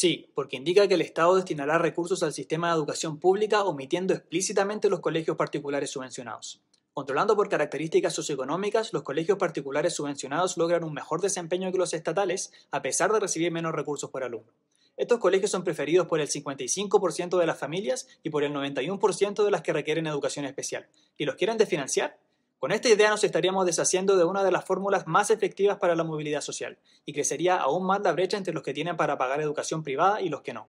Sí, porque indica que el Estado destinará recursos al sistema de educación pública omitiendo explícitamente los colegios particulares subvencionados. Controlando por características socioeconómicas, los colegios particulares subvencionados logran un mejor desempeño que los estatales, a pesar de recibir menos recursos por alumno. Estos colegios son preferidos por el 55% de las familias y por el 91% de las que requieren educación especial. ¿Y los quieren desfinanciar? Con esta idea nos estaríamos deshaciendo de una de las fórmulas más efectivas para la movilidad social y crecería aún más la brecha entre los que tienen para pagar educación privada y los que no.